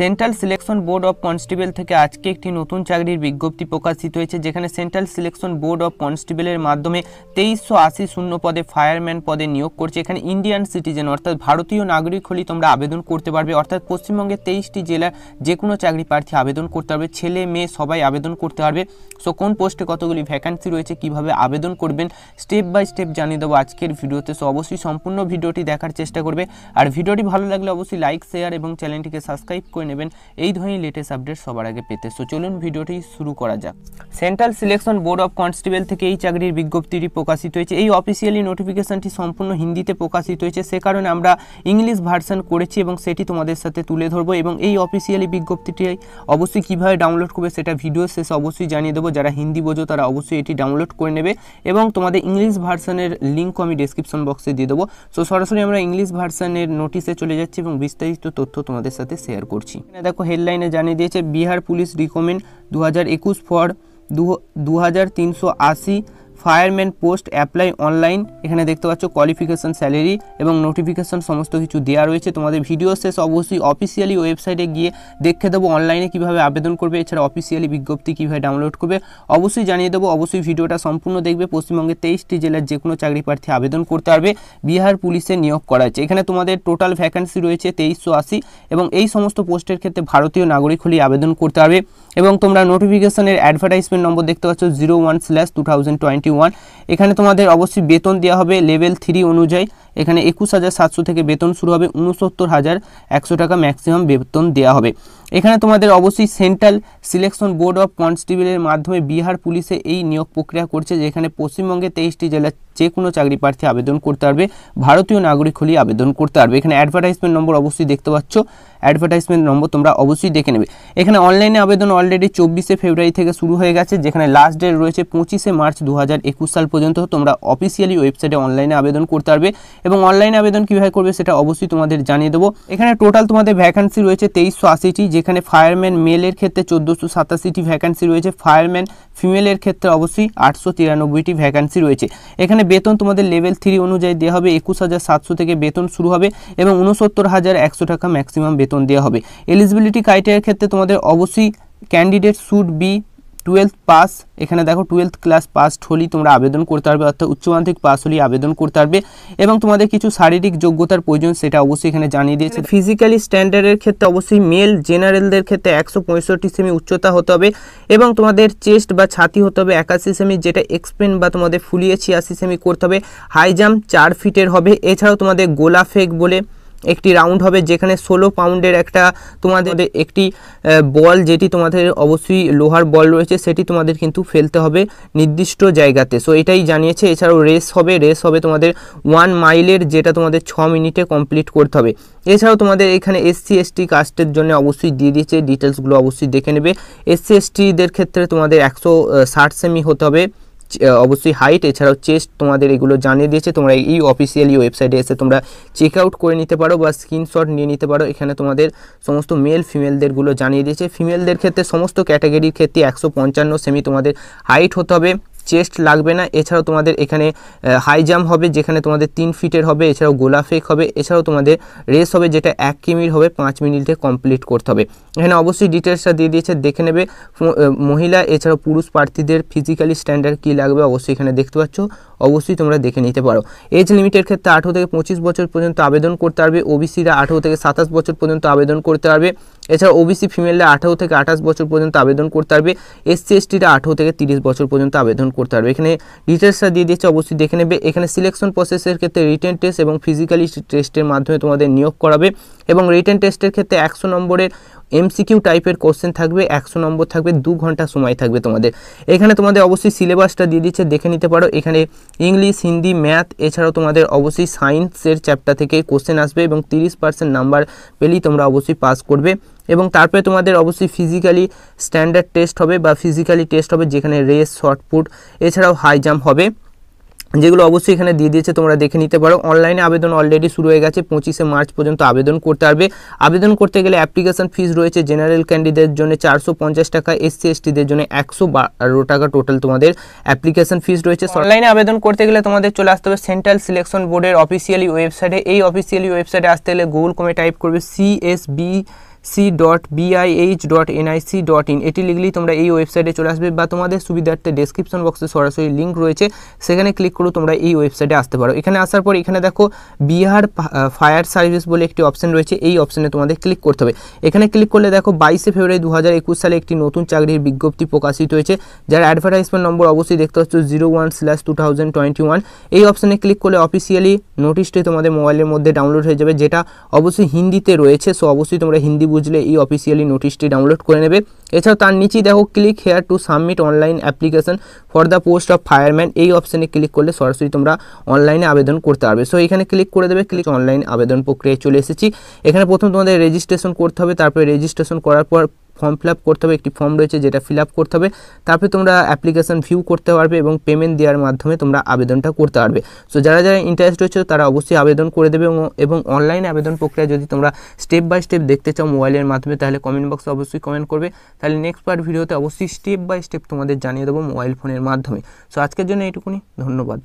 central Selection Board of Constable থেকে আজকে একটি নতুন চাকরির বিজ্ঞপ্তি প্রকাশিত হয়েছে যেখানে সেন্ট্রাল সিলেকশন বোর্ড অফ কনস্টেবলের মাধ্যমে তেইশশো আশি শূন্য পদে ফায়ারম্যান পদে নিয়োগ করছে এখানে ইন্ডিয়ান সিটিজেন অর্থাৎ ভারতীয় নাগরিক হলেই তোমরা আবেদন করতে পারবে অর্থাৎ পশ্চিমবঙ্গের তেইশটি জেলার যে কোনো চাকরি প্রার্থী আবেদন করতে পারবে ছেলে মেয়ে সবাই আবেদন করতে পারবে সো কোন পোস্টে কতগুলি ভ্যাকান্সি রয়েছে কিভাবে আবেদন করবেন স্টেপ বাই স্টেপ জানিয়ে দেবো আজকের ভিডিওতে সো অবশ্যই সম্পূর্ণ ভিডিওটি দেখার চেষ্টা করবে আর ভিডিওটি ভালো লাগলে অবশ্যই লাইক শেয়ার এবং চ্যানেলটিকে সাবস্ক্রাইব করে নেবেন এই ধরনের লেটেস্ট আপডেট সবার আগে পেতে সো চলুন ভিডিওটি শুরু করা যাক Central Selection Board of Constable থেকে এই চাকরির বিজ্ঞপ্তিটি প্রকাশিত হয়েছে এই অফিসিয়ালি নোটিফিকেশনটি সম্পূর্ণ হিন্দিতে প্রকাশিত হয়েছে সে কারণে আমরা ইংলিশ ভার্সন করেছি এবং সেটি তোমাদের সাথে তুলে ধরবো এবং এই অফিসিয়ালি বিজ্ঞপ্তিটি অবশ্যই কীভাবে ডাউনলোড করবে সেটা ভিডিও শেষে অবশ্যই জানিয়ে দেবো যারা হিন্দি বোঝো তারা অবশ্যই এটি ডাউনলোড করে নেবে এবং তোমাদের ইংলিশ ভার্সনের লিঙ্কও আমি ডিসক্রিপশন বক্সে দিয়ে দেবো সো সরাসরি আমরা ইংলিশ ভার্সনের নোটিশে চলে যাচ্ছি এবং বিস্তারিত তথ্য তোমাদের সাথে শেয়ার করছি এখানে দেখো হেডলাইনে জানিয়ে দিয়েছে বিহার পুলিশ রিকমেন্ড দু ফর দু হাজার তিনশো আশি ফায়ারম্যান পোস্ট অ্যাপ্লাই অনলাইন এখানে দেখতে পাচ্ছ কোয়ালিফিকেশান স্যালারি এবং নোটিফিকেশান সমস্ত কিছু দেওয়া রয়েছে তোমাদের ভিডিও শেষ অবশ্যই অফিসিয়ালি ওয়েবসাইটে গিয়ে দেখে দেবো অনলাইনে কিভাবে আবেদন করবে এছাড়া অফিসিয়ালি বিজ্ঞপ্তি কীভাবে ডাউনলোড করবে অবশ্যই জানিয়ে দেবো অবশ্যই ভিডিওটা সম্পূর্ণ দেখবে পশ্চিমবঙ্গের তেইশটি জেলার যে কোনো চাকরি প্রার্থী আবেদন করতে পারবে বিহার পুলিশে নিয়োগ করা হয়েছে এখানে তোমাদের টোটাল ভ্যাকান্সি রয়েছে তেইশশো আশি এবং এই সমস্ত পোস্টের ক্ষেত্রে ভারতীয় নাগরিক হলেই আবেদন করতে পারবে এবং তোমরা নোটিফিকেশনের অ্যাডভার্টাইজমেন্ট নম্বর দেখতে পাচ্ছ zero one slash two thousand twenty one এখানে তোমাদের অবশ্যই বেতন দেওয়া হবে লেভেল থ্রি অনুযায়ী এখানে একুশ হাজার সাতশো থেকে বেতন শুরু হবে উনসত্তর হাজার একশো টাকা ম্যাক্সিমাম বেতন দেওয়া হবে এখানে তোমাদের অবশ্যই সেন্ট্রাল সিলেকশন বোর্ড অফ কনস্টেবলের মাধ্যমে বিহার পুলিশে এই নিয়োগ প্রক্রিয়া করছে যেখানে পশ্চিমবঙ্গে তেইশটি জেলার যে কোনো চাকরি প্রার্থী আবেদন করতে পারবে ভারতীয় নাগরিক হলেই আবেদন করতে পারবে এখানে অ্যাডভার্টাইজমেন্ট নম্বর অবশ্যই দেখতে পাচ্ছ অ্যাডভার্টাইজমেন্ট নম্বর তোমরা অবশ্যই দেখে নেবে এখানে অনলাইনে আবেদন অলরেডি চব্বিশে ফেব্রুয়ারি থেকে শুরু হয়ে গেছে যেখানে লাস্ট ডেট রয়েছে পঁচিশে মার্চ দু সাল পর্যন্ত তোমরা অফিসিয়ালি ওয়েবসাইটে অনলাইনে আবেদন করতে পারবে এবং অনলাইনে আবেদন কীভাবে করবে সেটা অবশ্যই তোমাদের জানিয়ে দেবো এখানে টোটাল তোমাদের ভ্যাকান্সি রয়েছে তেইশশো আশিটি যেখানে ফায়ারম্যান মেলের ক্ষেত্রে চোদ্দোশো সাতাশিটি ভ্যাকান্সি রয়েছে ফায়ারম্যান ফিমেলের ক্ষেত্রে অবশ্যই আটশো তিরানব্বইটি ভ্যাকান্সি রয়েছে এখানে বেতন তোমাদের লেভেল থ্রি অনুযায়ী দেওয়া হবে একুশ হাজার সাতশো থেকে বেতন শুরু হবে এবং উনসত্তর হাজার একশো টাকা ম্যাক্সিমাম বেতন দেওয়া হবে এলিজিবিলিটি ক্রাইটেরিয়ার ক্ষেত্রে তোমাদের অবশ্যই candidate should be twelfth pass এখানে দেখো টুয়েলথ ক্লাস পাস হলেই তোমরা আবেদন করতে পারবে অর্থাৎ উচ্চ মাধ্যমিক পাস হলেই আবেদন করতে পারবে এবং তোমাদের কিছু শারীরিক যোগ্যতার প্রয়োজন সেটা অবশ্যই এখানে জানিয়ে দিয়েছে ফিজিক্যালি স্ট্যান্ডার্ডের ক্ষেত্রে অবশ্যই মেল জেনারেলদের ক্ষেত্রে একশো পঁয়ষট্টি সেমি উচ্চতা হতে হবে এবং তোমাদের চেস্ট বা ছাতি হতে হবে একাশি সেমি যেটা এক্সপেন বা তোমাদের ফুলিয়ে ছিয়াশি সেমি করতে হবে হাই জাম্প চার ফিটের হবে এছাড়াও তোমাদের গোলা ফেক বলে একটি রাউন্ড হবে যেখানে ষোলো পাউন্ডের একটা তোমাদের একটি বল যেটি তোমাদের অবশ্যই লোহার বল রয়েছে সেটি তোমাদের কিন্তু ফেলতে হবে নির্দিষ্ট জায়গাতে সো এটাই জানিয়েছে এছাড়াও রেস হবে রেস হবে তোমাদের ওয়ান মাইলের যেটা তোমাদের ছ মিনিটে কমপ্লিট করতে হবে এছাড়াও তোমাদের এখানে এসসি এসটি কাস্টের জন্য অবশ্যই দিয়ে দিয়েছে ডিটেলসগুলো অবশ্যই দেখে নেবে এসসি এসটিদের ক্ষেত্রে তোমাদের একশো ষাট সেমি হতে হবে অবশ্যই হাইট এছাড়াও চেস্ট তোমাদের এগুলো জানিয়ে দিয়েছে তোমরা এই অফিসিয়ালি ওয়েবসাইটে এসে তোমরা চেক আউট করে নিতে পারো বা স্ক্রিনশট নিয়ে নিতে পারো এখানে তোমাদের সমস্ত মেল ফিমেলদেরগুলো জানিয়ে দিয়েছে ফিমেলদের ক্ষেত্রে সমস্ত ক্যাটাগরির ক্ষেত্রে একশো সেমি তোমাদের হাইট হতে হবে চেস্ট লাগবে না এছাড়াও তোমাদের এখানে হাই জাম্প হবে যেখানে তোমাদের তিন ফিটের হবে এছাড়াও গোলা ফেক হবে এছাড়াও তোমাদের রেস হবে যেটা এক কিমির হবে পাঁচ মিনিটে কমপ্লিট করতে হবে এখানে অবশ্যই ডিটেলসটা দিয়ে দিয়েছে দেখে নেবে মহিলা এছাড়াও পুরুষ প্রার্থীদের ফিজিক্যালি স্ট্যান্ডার্ড কী লাগবে অবশ্যই এখানে দেখতে পাচ্ছ অবশ্যই তোমরা দেখে নিতে পারো এজ লিমিটের ক্ষেত্রে আঠেরো থেকে পঁচিশ বছর পর্যন্ত আবেদন করতে পারবে ওবিসিরা আঠেরো থেকে সাতাশ বছর পর্যন্ত আবেদন করতে পারবে এছাড়া ওবিসি ফিমেলরা আঠেরো থেকে আঠাশ বছর পর্যন্ত আবেদন করতে পারবে এসসি এসটিরা আঠেরো থেকে তিরিশ বছর পর্যন্ত আবেদন করতে পারবে এখানে ডিটেলসটা দিয়ে দিচ্ছে অবশ্যই দেখে নেবে এখানে সিলেকশন প্রসেসের ক্ষেত্রে রিটেন টেস্ট এবং ফিজিক্যালি টেস্টের মাধ্যমে তোমাদের নিয়োগ করাবে এবং রিটেন টেস্টের ক্ষেত্রে একশো নম্বরের এমসিকিউ টাইপের কোশ্চেন থাকবে একশো নম্বর থাকবে দু ঘন্টা সময় থাকবে তোমাদের এখানে তোমাদের অবশ্যই সিলেবাসটা দিয়ে দিচ্ছে দেখে নিতে পারো এখানে ইংলিশ হিন্দি ম্যাথ এছাড়াও তোমাদের অবশ্যই সায়েন্সের চ্যাপ্টার থেকে কোশ্চেন আসবে এবং তিরিশ পার্সেন্ট নাম্বার পেলেই তোমরা অবশ্যই পাস করবে এবং তারপরে তোমাদের অবশ্যই ফিজিক্যালি স্ট্যান্ডার্ড টেস্ট হবে বা ফিজিক্যালি টেস্ট হবে যেখানে রেস শর্টপুট এছাড়াও হাই জাম্প হবে যেগুলো অবশ্যই এখানে দিয়ে দিয়েছে তোমরা দেখে নিতে পারো অনলাইনে আবেদন অলরেডি শুরু হয়ে গেছে পঁচিশে মার্চ পর্যন্ত আবেদন করতে পারবে আবেদন করতে গেলে অ্যাপ্লিকেশন ফিস রয়েছে জেনারেল ক্যান্ডিডেটের জন্য চারশো পঞ্চাশ টাকা সি এসটিদের জন্য একশো টাকা টোটাল তোমাদের অ্যাপ্লিকেশন ফিস রয়েছে অনলাইনে আবেদন করতে গেলে তোমাদের চলে আসতে হবে সেন্ট্রাল সিলেকশন বোর্ডের অফিসিয়ালি ওয়েবসাইটে এই অফিসিয়ালি ওয়েবসাইটে আসতে গেলে গুগল কমে টাইপ করবে C S B C dot B I H dot N I C dot in এটি লিখলেই তোমরা এই ওয়েবসাইটে চলে আসবে বা তোমাদের সুবিধার্থে ডেসক্রিপশন বক্সে সরাসরি লিঙ্ক রয়েছে সেখানে ক্লিক করে তোমরা এই ওয়েবসাইটে আসতে পারো এখানে আসার পর এখানে দেখো বিহার ফায়ার সার্ভিস বলে একটি অপশন রয়েছে এই অপশনে তোমাদের ক্লিক করতে হবে এখানে ক্লিক করলে দেখো বাইশে ফেব্রুয়ারি দু হাজার একুশ সালে একটি নতুন চাকরির বিজ্ঞপ্তি প্রকাশিত হয়েছে যার অ্যাডভার্টাইজমেন্ট নম্বর অবশ্যই দেখতে পাচ্ছ zero one slash two thousand twenty one এই অপশনে ক্লিক করলে অফিসিয়ালি নোটিশটি তোমাদের মোবাইলের মধ্যে ডাউনলোড হয়ে যাবে যেটা অবশ্যই হিন্দিতে রয়েছে সো অবশ্যই তোমরা হিন্দি বুঝলে এই অফিসিয়ালি নোটিশটি ডাউনলোড করে নেবে এছাড়াও তার নিচেই দেখো click here to submit online application for the post of fireman এই অপশানে ক্লিক করলে সরাসরি তোমরা অনলাইনে আবেদন করতে পারবে সো এখানে ক্লিক করে দেবে ক্লিক অনলাইন আবেদন প্রক্রিয়ায় চলে এসেছি এখানে প্রথম তোমাদের রেজিস্ট্রেশন করতে হবে তারপরে রেজিস্ট্রেশন করার পর ফর্ম ফিল করতে হবে একটি ফর্ম রয়েছে যেটা ফিল করতে হবে তারপরে তোমরা অ্যাপ্লিকেশান ভিউ করতে পারবে এবং পেমেন্ট দেওয়ার মাধ্যমে তোমরা আবেদনটা করতে পারবে সো যারা যারা ইন্টারেস্ট রয়েছে তারা অবশ্যই আবেদন করে দেবে এবং অনলাইন আবেদন প্রক্রিয়া যদি তোমরা স্টেপ বাই স্টেপ দেখতে চাও মোবাইলের মাধ্যমে তাহলে কমেন্ট বক্সে অবশ্যই কমেন্ট করবে তাহলে নেক্সট পার্ট ভিডিওতে অবশ্যই স্টেপ বাই স্টেপ তোমাদের জানিয়ে দেবো মোবাইল ফোনের মাধ্যমে সো আজকের জন্য এইটুকুনি ধন্যবাদ